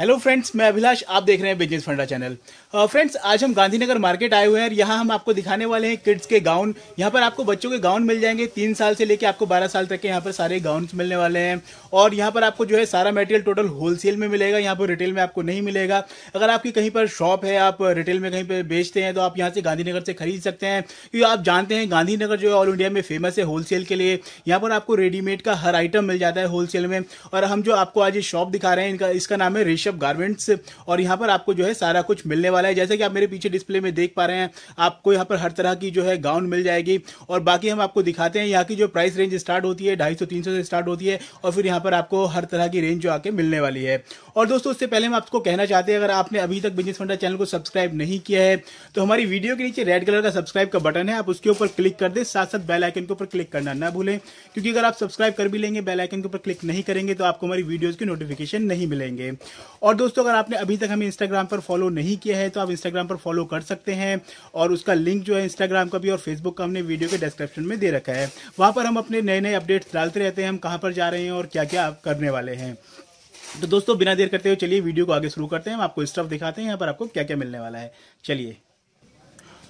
Hello friends मैं अभिलाष आप देख रहे हैं बिजनेस फंडा चैनल फ्रेंड्स आज हम गांधीनगर मार्केट आए हुए हैं और यहाँ हम आपको दिखाने वाले हैं किड्स के गाउन यहाँ पर आपको बच्चों के गाउन मिल जाएंगे तीन साल से लेकर आपको बारह साल तक के यहाँ पर सारे गाउन मिलने वाले हैं और यहाँ पर आपको जो है सारा मटेरियल टोटल होलसेल में मिलेगा यहाँ पर रिटेल में आपको नहीं मिलेगा अगर आपकी कहीं पर शॉप है आप रिटेल में कहीं पर बेचते हैं तो आप यहाँ से गांधीनगर से खरीद सकते हैं क्योंकि आप जानते हैं गांधीनगर जो है ऑल इंडिया में फेमस है होलसेल के लिए यहाँ पर आपको रेडीमेड का हर आइटम मिल जाता है होलसेल में और हम जो आपको आज ये शॉप दिखा रहे हैं इनका इसका नाम है रेशम ऋषभ गारमेंट्स और यहाँ पर आपको जो है सारा कुछ मिलने वाला है जैसे कि आप मेरे पीछे डिस्प्ले में देख पा रहे हैं आपको यहाँ पर हर तरह की जो है गाउन मिल जाएगी और बाकी हम आपको दिखाते हैं यहाँ की जो प्राइस रेंज स्टार्ट होती है ढाई सौ से स्टार्ट होती है और फिर यहाँ पर आपको हर तरह की रेंज जो आके मिलने वाली है और दोस्तों उससे पहले हम आपको कहना चाहते हैं अगर आपने अभी तक बिजनेस फंडा चैनल को सब्सक्राइब नहीं किया है तो हमारी वीडियो के नीचे रेड कलर का सब्सक्राइब का बटन है आप उसके ऊपर क्लिक कर दे साथ साथ बेल आइकन के ऊपर क्लिक करना ना भूलें क्योंकि अगर आप सब्सक्राइब कर भी लेंगे बेल आइकन के ऊपर क्लिक नहीं करेंगे तो आपको हमारी वीडियोस की नोटिफिकेशन नहीं मिलेंगे और दोस्तों अगर आपने अभी तक हमें इंस्टाग्राम पर फॉलो नहीं किया है तो आप इंस्टाग्राम पर फॉलो कर सकते हैं और उसका लिंक जो है इंस्टाग्राम का भी और फेसबुक का हमने वीडियो के डिस्क्रिप्शन में दे रखा है वहाँ पर हम अपने नए नए अपडेट्स डालते रहते हैं हम कहाँ पर जा रहे हैं और क्या क्या करने वाले हैं तो दोस्तों बिना देर करते हुए चलिए वीडियो को आगे शुरू करते हैं हम आपको स्टफ दिखाते हैं यहाँ पर आपको क्या क्या मिलने वाला है चलिए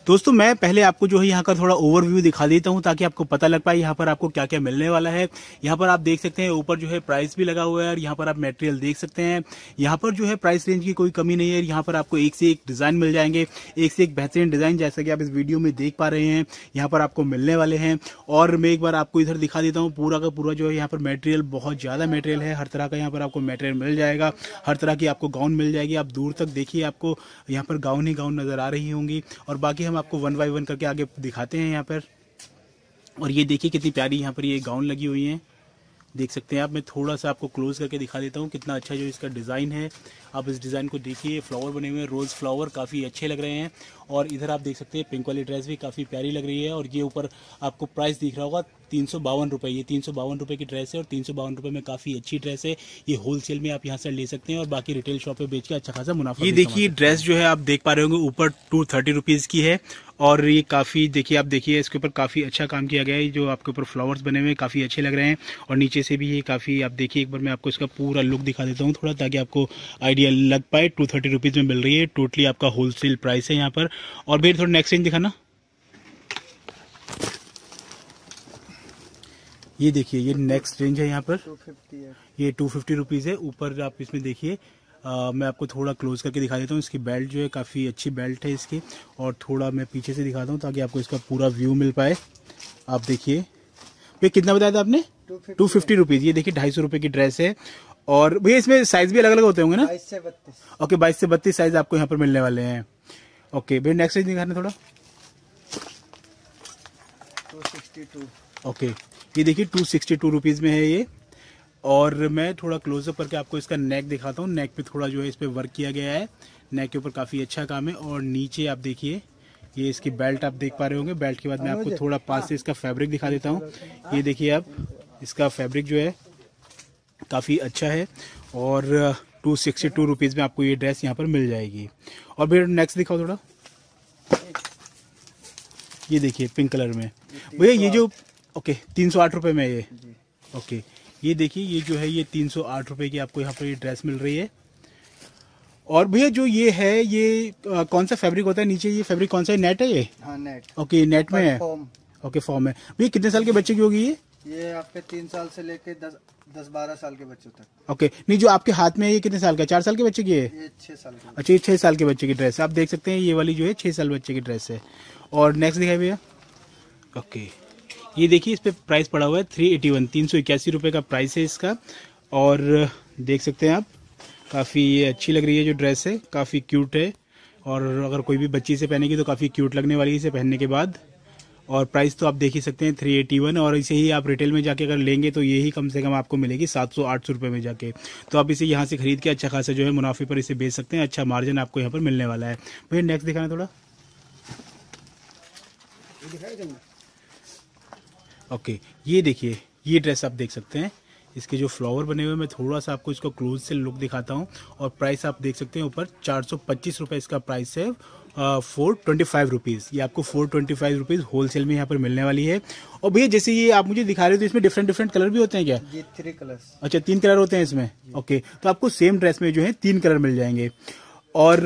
दोस्तों मैं पहले आपको जो है यहाँ का थोड़ा ओवरव्यू दिखा देता हूँ ताकि आपको पता लग पाए यहाँ पर आपको क्या क्या मिलने वाला है यहाँ पर आप देख सकते हैं ऊपर जो है प्राइस भी लगा हुआ है और यहाँ पर आप मेटेरियल देख सकते हैं यहाँ पर जो है प्राइस रेंज की कोई कमी नहीं है यहाँ पर आपको एक से एक डिज़ाइन मिल जाएंगे एक से एक बेहतरीन डिज़ाइन जैसा कि आप इस वीडियो में देख पा रहे हैं यहाँ पर आपको मिलने वाले हैं और मैं एक बार आपको इधर दिखा देता हूँ पूरा का पूरा जो है यहाँ पर मेटेरियल बहुत ज़्यादा मेटेरियल है हर तरह का यहाँ पर आपको मेटेरियल मिल जाएगा हर तरह की आपको गाउन मिल जाएगी आप दूर तक देखिए आपको यहाँ पर गाउन ही गाउन नज़र आ रही होंगी और बाकी हम आपको वन बाई वन करके आगे दिखाते हैं यहाँ पर और ये देखिए कितनी प्यारी यहाँ पर ये गाउन लगी हुई है देख सकते हैं आप मैं थोड़ा सा आपको क्लोज करके दिखा देता हूँ कितना अच्छा जो इसका डिज़ाइन है आप इस डिज़ाइन को देखिए फ्लावर बने हुए हैं रोज़ फ्लावर काफ़ी अच्छे लग रहे हैं और इधर आप देख सकते हैं पिंक वाली ड्रेस भी काफ़ी प्यारी लग रही है और ये ऊपर आपको प्राइस दिख रहा होगा तीन सौ बावन रुपये ये तीन सौ बावन रुपये की ड्रेस है और तीन सौ बावन रुपये में काफ़ी अच्छी ड्रेस है ये होलसेल में आप यहाँ से ले सकते हैं और बाकी रिटेल शॉप पे बेच के अच्छा खासा मुनाफा ये देखिए ड्रेस जो है आप देख पा रहे होंगे ऊपर टू थर्टी रुपीज़ की है और ये काफ़ी देखिए आप देखिए इसके ऊपर काफ़ी अच्छा काम किया गया है जो आपके ऊपर फ्लावर्स बने हुए काफ़ी अच्छे लग रहे हैं और नीचे से भी ये काफ़ी आप देखिए एक बार मैं आपको इसका पूरा लुक दिखा देता हूँ थोड़ा ताकि आपको आइडिया लग पाए टू थर्टी रुपीज़ में मिल रही है टोटली आपका होलसेल प्राइस है यहाँ पर और भैया थोड़ा नेक्स्ट चेंज दिखाना ये देखिए ये नेक्स्ट रेंज है यहाँ पर 250 है ये टू फिफ्टी रुपीज़ है ऊपर आप इसमें देखिए मैं आपको थोड़ा क्लोज करके दिखा देता हूँ इसकी बेल्ट जो है काफ़ी अच्छी बेल्ट है इसकी और थोड़ा मैं पीछे से दिखाता हूँ ताकि आपको इसका पूरा व्यू मिल पाए आप देखिए भैया कितना बताया था आपने टू फिफ्टी रुपीज़ ये देखिए ढाई सौ रुपये की ड्रेस है और भैया इसमें साइज़ भी अलग अलग होते होंगे ना बाईस से बत्तीस ओके बाईस से बत्तीस साइज़ आपको यहाँ पर मिलने वाले हैं ओके भैया नेक्स्ट साइज दिखाना थोड़ा टू सिक्सटी टू ओके ये देखिए टू सिक्सटी टू रुपीज़ में है ये और मैं थोड़ा क्लोजअप करके आपको इसका नेक दिखाता हूँ नेक पे थोड़ा जो है इस पर वर्क किया गया है नेक के ऊपर काफ़ी अच्छा काम है और नीचे आप देखिए ये इसकी बेल्ट आप देख पा रहे होंगे बेल्ट के बाद मैं आपको थोड़ा पास से इसका फैब्रिक दिखा देता हूँ ये देखिए आप इसका फैब्रिक जो है काफ़ी अच्छा है और टू सिक्सटी टू रुपीज़ में आपको ये ड्रेस यहाँ पर मिल जाएगी और भैया नेक्स्ट दिखाओ थोड़ा ये देखिए पिंक कलर में भैया ये जो ओके तीन सौ आठ रुपये में ये ओके ये देखिए ये जो है ये तीन सौ आठ रुपये की आपको यहाँ पर ये ड्रेस मिल रही है और भैया जो ये है ये आ, कौन सा फैब्रिक होता है नीचे ये फैब्रिक कौन सा है नेट है ये हाँ, नेट ओके नेट में है ओके फॉर्म है भैया कितने साल के बच्चे की होगी ये ये आपके तीन साल से लेके दस दस बारह साल के बच्चों तक ओके नहीं जो आपके हाथ में है ये कितने साल का चार साल के बच्चे की है छह साल अच्छा ये छह साल के बच्चे की ड्रेस है आप देख सकते हैं ये वाली जो है छह साल बच्चे की ड्रेस है और नेक्स्ट दिखाई भैया ओके ये देखिए इस पर प्राइस पड़ा हुआ है थ्री एटी वन तीन सौ इक्यासी रुपये का प्राइस है इसका और देख सकते हैं आप काफ़ी अच्छी लग रही है जो ड्रेस है काफ़ी क्यूट है और अगर कोई भी बच्ची से पहनेगी तो काफ़ी क्यूट लगने वाली है इसे पहनने के बाद और प्राइस तो आप देख ही सकते हैं थ्री एटी वन और इसे ही आप रिटेल में जाके अगर लेंगे तो यही कम से कम आपको मिलेगी सात सौ आठ सौ रुपये में जाके तो आप इसे यहाँ से खरीद के अच्छा खासा जो है मुनाफे पर इसे बेच सकते हैं अच्छा मार्जिन आपको यहाँ पर मिलने वाला है भैया नेक्स्ट दिखाना थोड़ा दिखाया ओके ये देखिए ये ड्रेस आप देख सकते हैं इसके जो फ्लावर बने हुए मैं थोड़ा सा आपको इसको क्लोज से लुक दिखाता हूँ और प्राइस आप देख सकते हैं ऊपर चार सौ पच्चीस रुपये इसका प्राइस है फोर ट्वेंटी फाइव रुपीज़ ये आपको four twenty five rupees wholesale में यहाँ पर मिलने वाली है और भैया जैसे ये आप मुझे दिखा रहे हो तो इसमें डिफरेंट डिफरेंट कलर भी होते हैं क्या ये थ्री कलर अच्छा तीन कलर होते हैं इसमें ओके तो आपको सेम ड्रेस में जो है तीन कलर मिल जाएंगे और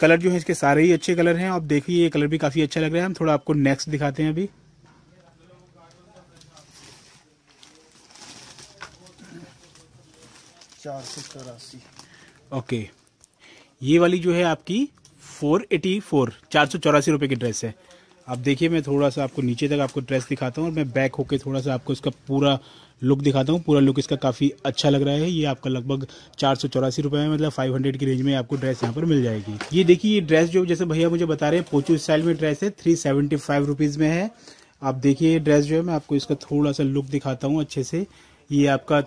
कलर जो है इसके सारे ही अच्छे कलर हैं आप देखिए ये कलर भी काफ़ी अच्छा लग रहा है हम थोड़ा आपको नेक्स्ट दिखाते हैं अभी चार सौ चौरासी ओके ये वाली जो है आपकी फोर एटी फोर चार सौ चौरासी रुपये की ड्रेस है आप देखिए मैं थोड़ा सा आपको नीचे तक आपको ड्रेस दिखाता हूँ और मैं बैक होके थोड़ा सा आपको इसका पूरा लुक दिखाता हूँ पूरा लुक इसका काफ़ी अच्छा लग रहा है ये आपका लगभग चार सौ चौरासी रुपये में मतलब फाइव हंड्रेड की रेंज में आपको ड्रेस यहाँ पर मिल जाएगी ये देखिए ये ड्रेस जो जैसे भैया मुझे बता रहे हैं पोचू स्टाइल में ड्रेस है थ्री सेवेंटी फाइव रुपीज़ में है आप देखिए ये ड्रेस जो है मैं आपको इसका थोड़ा सा लुक दिखाता हूँ अच्छे से ये आपका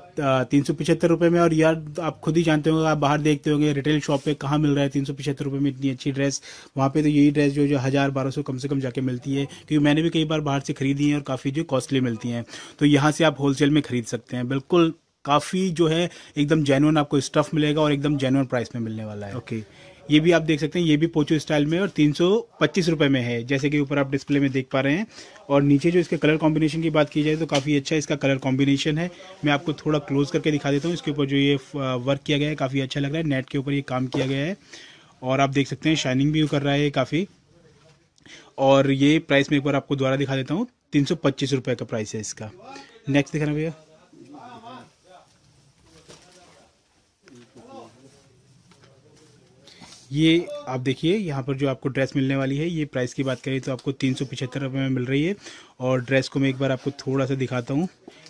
तीन सौ पिछहत्तर रुपये में और यार आप खुद ही जानते होंगे आप बाहर देखते होंगे रिटेल शॉप पे कहाँ मिल रहा है तीन सौ पिछहत्तर रुपये में इतनी अच्छी ड्रेस वहाँ पे तो यही ड्रेस जो जो हज़ार बारह सौ कम से कम जाके मिलती है क्योंकि मैंने भी कई बार बाहर से खरीदी है और काफ़ी जो कॉस्टली मिलती हैं तो यहाँ से आप होलसेल में खरीद सकते हैं बिल्कुल काफ़ी जो है एकदम जेनुअन आपको स्टफ़ मिलेगा और एकदम जेनुअन प्राइस में मिलने वाला है ओके okay. ये भी आप देख सकते हैं ये भी पोचो स्टाइल में और तीन सौ में है जैसे कि ऊपर आप डिस्प्ले में देख पा रहे हैं और नीचे जो इसके कलर कॉम्बिनेशन की बात की जाए तो काफ़ी अच्छा इसका कलर कॉम्बिनेशन है मैं आपको थोड़ा क्लोज करके दिखा देता हूँ इसके ऊपर जो ये वर्क किया गया है काफ़ी अच्छा लग रहा है नेट के ऊपर ये काम किया गया है और आप देख सकते हैं शाइनिंग भी कर रहा है काफ़ी और ये प्राइस मैं एक बार आपको दोबारा दिखा देता हूँ तीन सौ पच्चीस रुपये का प्राइस है इसका नेक्स्ट दिखाना भैया ये आप देखिए यहाँ पर जो आपको ड्रेस मिलने वाली है ये प्राइस की बात करें तो आपको तीन सौ पिछहत्तर रुपये में मिल रही है और ड्रेस को मैं एक बार आपको थोड़ा सा दिखाता हूँ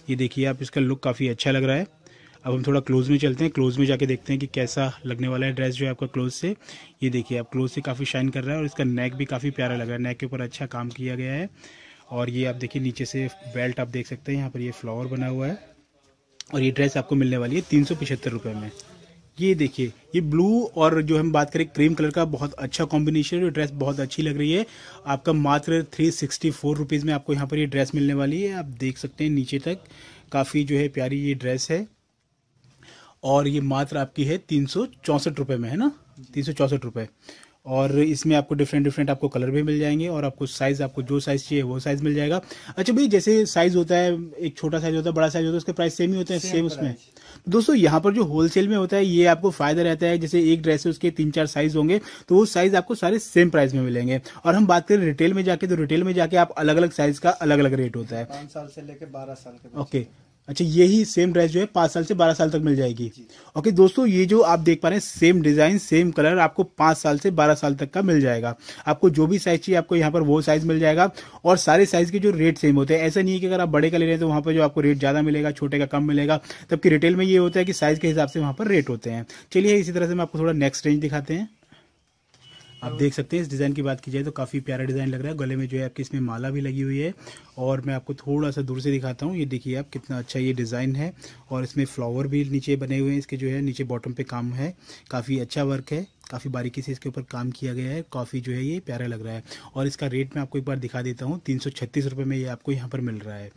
ये देखिए आप इसका लुक काफ़ी अच्छा लग रहा है अब हम थोड़ा क्लोज में चलते हैं क्लोज में जाके देखते हैं कि कैसा लगने वाला है ड्रेस जो है आपका क्लोज से ये देखिए आप क्लोज से काफ़ी शाइन कर रहा है और इसका नेक भी काफ़ी प्यारा लग रहा है नेक के ऊपर अच्छा काम किया गया है और ये आप देखिए नीचे से बेल्ट आप देख सकते हैं यहाँ पर ये फ्लावर बना हुआ है और ये ड्रेस आपको मिलने वाली है तीन सौ में ये देखिए ये ब्लू और जो हम बात करें क्रीम कलर का बहुत अच्छा कॉम्बिनेशन है ड्रेस बहुत अच्छी लग रही है आपका मात्र थ्री सिक्सटी फोर रुपीज़ में आपको यहाँ पर ये ड्रेस मिलने वाली है आप देख सकते हैं नीचे तक काफ़ी जो है प्यारी ये ड्रेस है और ये मात्र आपकी है तीन सौ चौंसठ रुपये में है ना तीन सौ चौंसठ रुपये और इसमें आपको डिफरेंट डिफरेंट आपको कलर भी मिल जाएंगे और आपको साइज़ आपको जो साइज़ चाहिए वो साइज़ मिल जाएगा अच्छा भाई जैसे साइज़ होता है एक छोटा साइज़ होता है बड़ा साइज़ होता है उसके प्राइस सेम ही होते हैं सेम उसमें दोस्तों यहाँ पर जो होलसेल में होता है ये आपको फायदा रहता है जैसे एक ड्रेस है उसके तीन चार साइज होंगे तो वो साइज आपको सारे सेम प्राइस में मिलेंगे और हम बात करें रिटेल में जाके तो रिटेल में जाके आप अलग अलग साइज का अलग अलग रेट होता है पाँच साल से लेकर बारह साल के ओके अच्छा यही सेम ड्रेस जो है पाँच साल से बारह साल तक मिल जाएगी ओके दोस्तों ये जो आप देख पा रहे हैं सेम डिज़ाइन सेम कलर आपको पाँच साल से बारह साल तक का मिल जाएगा आपको जो भी साइज़ चाहिए आपको यहाँ पर वो साइज़ मिल जाएगा और सारे साइज़ के जो रेट सेम होते हैं ऐसा नहीं है कि अगर आप बड़े का ले रहे हैं तो वहाँ पर जो आपको रेट ज़्यादा मिलेगा छोटे का कम मिलेगा जबकि रिटेल में ये होता है कि साइज़ के हिसाब से वहाँ पर रेट होते हैं चलिए इसी तरह से मैं आपको थोड़ा नेक्स्ट रेंज दिखाते हैं आप देख सकते हैं इस डिज़ाइन की बात की जाए तो काफ़ी प्यारा डिज़ाइन लग रहा है गले में जो है आपकी इसमें माला भी लगी हुई है और मैं आपको थोड़ा सा दूर से दिखाता हूँ ये देखिए आप कितना अच्छा ये डिज़ाइन है और इसमें फ्लावर भी नीचे बने हुए हैं इसके जो है नीचे बॉटम पे काम है काफ़ी अच्छा वर्क है काफ़ी बारीकी से इसके ऊपर काम किया गया है काफ़ी जो है ये प्यारा लग रहा है और इसका रेट मैं आपको एक बार दिखा देता हूँ तीन सौ में ये आपको यहाँ पर मिल रहा है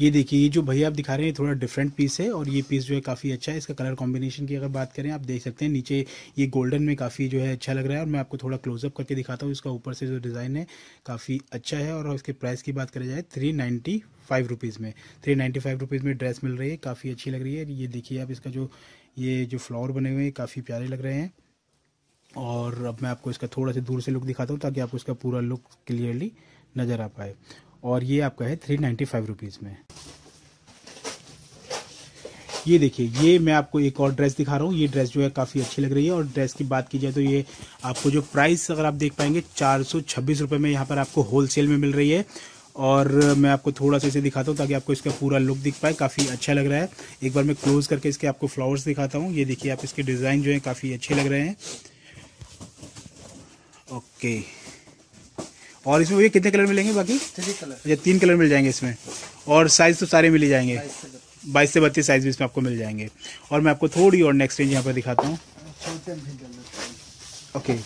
ये देखिए ये जो भैया आप दिखा रहे हैं थोड़ा डिफरेंट पीस है और ये पीस जो है काफ़ी अच्छा है इसका कलर कॉम्बिनेशन की अगर बात करें आप देख सकते हैं नीचे ये गोल्डन में काफ़ी जो है अच्छा लग रहा है और मैं आपको थोड़ा क्लोजअप करके दिखाता हूँ इसका ऊपर से जो डिज़ाइन है काफ़ी अच्छा है और इसके प्राइस की बात करें जाए थ्री नाइन्टी फाइव रुपीज़ में थ्री नाइन्टी फाइव रुपीज़ में ड्रेस मिल रही है काफ़ी अच्छी लग रही है ये देखिए आप इसका जो ये जो फ्लावर बने हुए हैं काफ़ी प्यारे लग रहे हैं और अब मैं आपको इसका थोड़ा सा दूर से लुक दिखाता हूँ ताकि आपको इसका पूरा लुक क्लियरली नज़र आ पाए और ये आपका है थ्री नाइन्टी फाइव रुपीज़ में ये देखिए ये मैं आपको एक और ड्रेस दिखा रहा हूँ ये ड्रेस जो है काफ़ी अच्छी लग रही है और ड्रेस की बात की जाए तो ये आपको जो प्राइस अगर आप देख पाएंगे चार सौ छब्बीस रुपये में यहाँ पर आपको होलसेल में मिल रही है और मैं आपको थोड़ा सा इसे दिखाता हूँ ताकि आपको इसका पूरा लुक दिख पाए काफ़ी अच्छा लग रहा है एक बार मैं क्लोज़ करके इसके आपको फ्लावर्स दिखाता हूँ ये देखिए आप इसके डिज़ाइन जो है काफ़ी अच्छे लग रहे हैं ओके और इसमें भैया कितने कलर मिलेंगे बाकी थ्री कलर अच्छा तीन कलर मिल जाएंगे इसमें और साइज़ तो सारे मिल जाएंगे बाईस से बत्तीस साइज़ भी इसमें आपको मिल जाएंगे और मैं आपको थोड़ी और नेक्स्ट रेंज यहाँ पर दिखाता हूँ ओके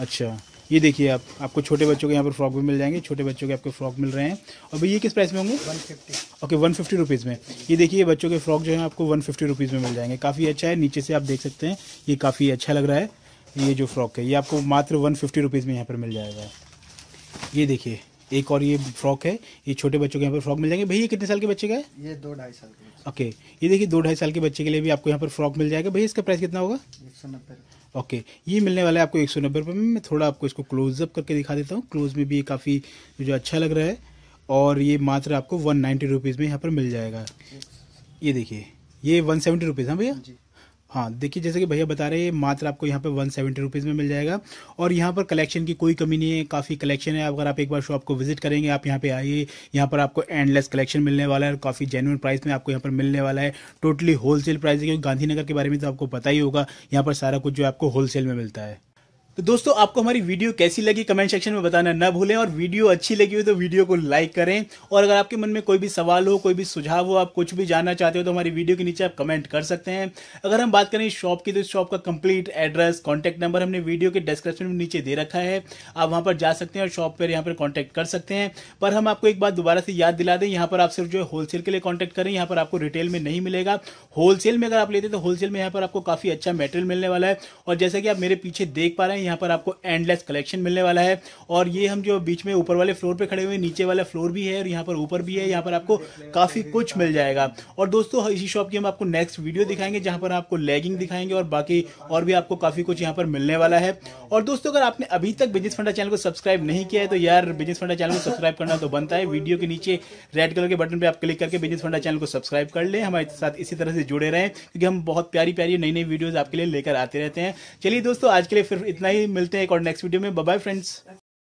अच्छा ये देखिए आप आपको छोटे बच्चों के यहाँ पर फ्रॉक भी मिल जाएंगे छोटे बच्चों के आपको फ्रॉक मिल रहे हैं और भैया ये किस प्राइस में होंगे one fifty okay one fifty rupees में ये देखिए बच्चों के फ्रॉक जो है आपको वन फिफ्टी रुपीज़ में मिल जाएंगे काफ़ी अच्छा है नीचे से आप देख सकते हैं ये काफ़ी अच्छा लग रहा है ये जो फ्रॉक है ये आपको मात्र वन फिफ्टी रुपीज़ में यहाँ पर मिल जाएगा ये देखिए एक और ये फ्रॉक है ये छोटे बच्चों के यहाँ पर फ्रॉक मिल जाएंगे भैया कितने साल के बच्चे का है ये दो ढाई साल के ओके ये देखिए दो ढाई साल के बच्चे के लिए भी आपको यहाँ पर फ्रॉक मिल जाएगा भैया इसका प्राइस कितना होगा एक सौ नब्बे ओके ये मिलने वाला है आपको एक सौ नब्बे रुपये में मैं थोड़ा आपको इसको क्लोजअप करके दिखा देता हूँ क्लोज में भी ये काफ़ी जो अच्छा लग रहा है और ये मात्र आपको वन नाइन्टी रुपीज़ में यहाँ पर मिल जाएगा ये देखिए ये वन सेवेंटी रुपीज़ हाँ भैया हाँ देखिए जैसे कि भैया बता रहे हैं मात्र आपको यहाँ पे वन सेवेंटी रुपीज़ में मिल जाएगा और यहाँ पर कलेक्शन की कोई कमी नहीं है काफ़ी कलेक्शन है अगर आप एक बार शॉप को विजिट करेंगे आप यहाँ पे आइए यहाँ पर आपको एंडलेस कलेक्शन मिलने वाला है और काफ़ी जेनुअन प्राइस में आपको यहाँ पर मिलने वाला है टोटली होलसेल प्राइस है क्योंकि गांधीनगर के बारे में तो आपको पता ही होगा यहाँ पर सारा कुछ जो है आपको होलसेल में मिलता है तो दोस्तों आपको हमारी वीडियो कैसी लगी कमेंट सेक्शन में बताना ना भूलें और वीडियो अच्छी लगी हो तो वीडियो को लाइक करें और अगर आपके मन में कोई भी सवाल हो कोई भी सुझाव हो आप कुछ भी जानना चाहते हो तो हमारी वीडियो के नीचे आप कमेंट कर सकते हैं अगर हम बात करें शॉप की तो इस शॉप का कंप्लीट एड्रेस कॉन्टैक्ट नंबर हमने वीडियो के डिस्क्रिप्शन में नीचे दे रखा है आप वहाँ पर जा सकते हैं और शॉप पर यहाँ पर कॉन्टैक्ट कर सकते हैं पर हम आपको एक बार दोबारा से याद दिला दें यहाँ पर आप सिर्फ जो है होलसेल के लिए कॉन्टैक्ट करें यहाँ पर आपको रिटेल में नहीं मिलेगा होलसेल में अगर आप लेते तो होलसेल में यहाँ पर आपको काफ़ी अच्छा मेटेरियल मिलने वाला है और जैसा कि आप मेरे पीछे देख पा रहे हैं यहाँ पर आपको एंडलेस कलेक्शन मिलने वाला है और ये हम जो बीच में ऊपर वाले फ्लोर पे खड़े हुए नीचे वाला फ्लोर भी है और यहाँ पर ऊपर भी है यहाँ पर आपको काफ़ी कुछ मिल जाएगा और दोस्तों इसी शॉप की हम आपको नेक्स्ट वीडियो दिखाएंगे जहाँ पर आपको लेगिंग दिखाएंगे और बाकी और भी आपको काफ़ी कुछ यहाँ पर मिलने वाला है और दोस्तों अगर आपने अभी तक बिजनेस फंडा चैनल को सब्सक्राइब नहीं किया है तो यार बिजनेस फंडा चैनल को सब्सक्राइब करना तो बनता है वीडियो के नीचे रेड कलर के बटन पर आप क्लिक करके बिजनेस फंडा चैनल को सब्सक्राइब कर ले हमारे साथ इसी तरह से जुड़े रहे क्योंकि हम बहुत प्यारी प्यारी नई नई वीडियो आपके लिए लेकर आते रहते हैं चलिए दोस्तों आज के लिए फिर इतना ही मिलते हैं एक और नेक्स्ट वीडियो में बाय फ्रेंड्स